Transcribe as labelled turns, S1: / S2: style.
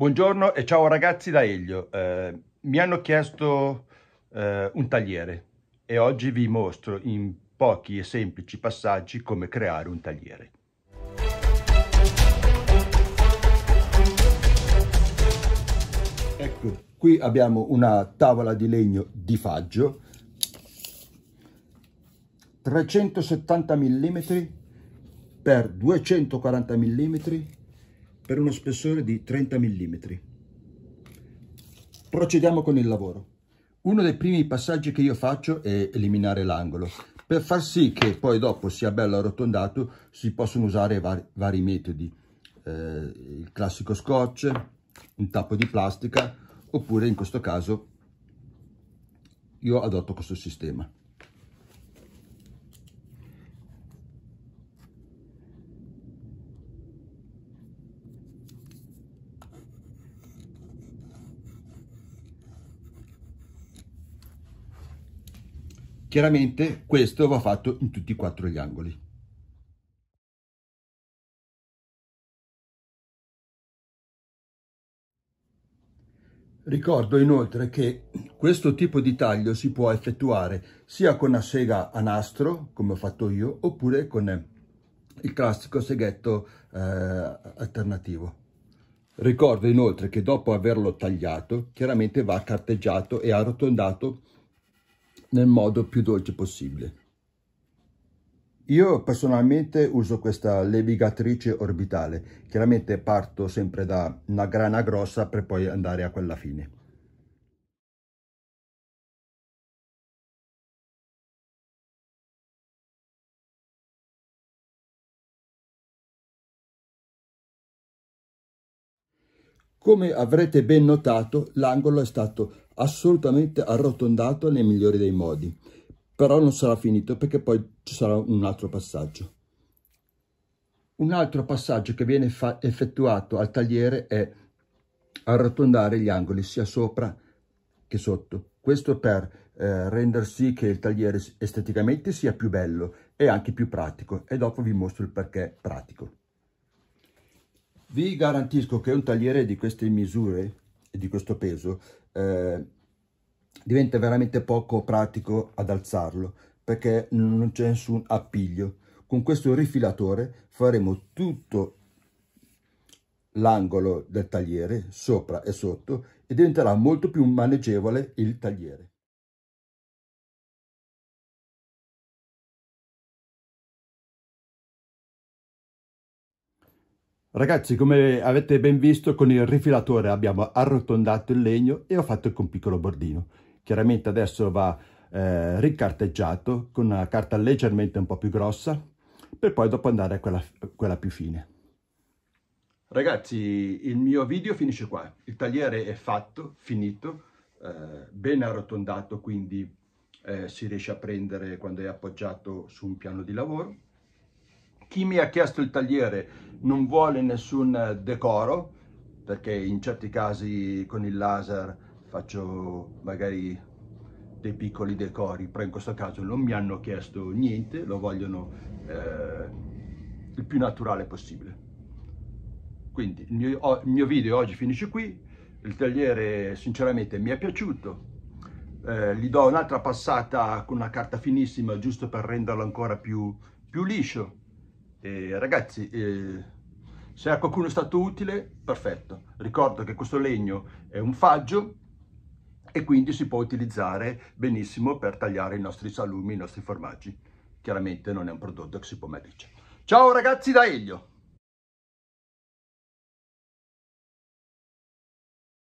S1: Buongiorno e ciao ragazzi da Elio. Eh, mi hanno chiesto eh, un tagliere e oggi vi mostro in pochi e semplici passaggi come creare un tagliere. Ecco, qui abbiamo una tavola di legno di faggio 370 mm x 240 mm per uno spessore di 30 mm. Procediamo con il lavoro. Uno dei primi passaggi che io faccio è eliminare l'angolo. Per far sì che poi dopo sia bello arrotondato si possono usare vari, vari metodi. Eh, il classico scotch, un tappo di plastica oppure in questo caso io adotto questo sistema.
S2: Chiaramente questo va fatto in tutti e quattro gli angoli. Ricordo inoltre che questo tipo di taglio si
S1: può effettuare sia con una sega a nastro, come ho fatto io, oppure con il classico seghetto eh, alternativo. Ricordo inoltre che dopo averlo tagliato, chiaramente va carteggiato e arrotondato nel modo più dolce possibile. Io personalmente uso questa levigatrice orbitale, chiaramente parto sempre da una grana
S2: grossa per poi andare a quella fine. Come avrete ben notato, l'angolo è stato assolutamente arrotondato nel
S1: migliore dei modi, però non sarà finito perché poi ci sarà un altro passaggio. Un altro passaggio che viene effettuato al tagliere è arrotondare gli angoli sia sopra che sotto. Questo per eh, rendere sì che il tagliere esteticamente sia più bello e anche più pratico e dopo vi mostro il perché pratico. Vi garantisco che un tagliere di queste misure e di questo peso eh, diventa veramente poco pratico ad alzarlo perché non c'è nessun appiglio. Con questo rifilatore faremo tutto l'angolo del tagliere
S2: sopra e sotto e diventerà molto più maneggevole il tagliere. Ragazzi, come avete ben visto, con il
S1: rifilatore abbiamo arrotondato il legno e ho fatto anche un piccolo bordino. Chiaramente adesso va eh, ricarteggiato con una carta leggermente un po' più grossa, per poi dopo andare a quella, quella più fine. Ragazzi, il mio video finisce qua. Il tagliere è fatto, finito, eh, ben arrotondato, quindi eh, si riesce a prendere quando è appoggiato su un piano di lavoro. Chi mi ha chiesto il tagliere non vuole nessun eh, decoro, perché in certi casi con il laser faccio magari dei piccoli decori, però in questo caso non mi hanno chiesto niente, lo vogliono eh, il più naturale possibile. Quindi il mio, il mio, video oggi finisce qui, il tagliere sinceramente mi è piaciuto, eh, gli do un'altra passata con una carta finissima giusto per renderlo ancora più, più liscio e eh, ragazzi, eh, se a qualcuno è stato utile, perfetto. Ricordo che questo legno è un faggio e quindi si può utilizzare benissimo per tagliare i nostri salumi, i nostri formaggi. Chiaramente non è un prodotto che si può mettere.
S2: Ciao ragazzi da Elio!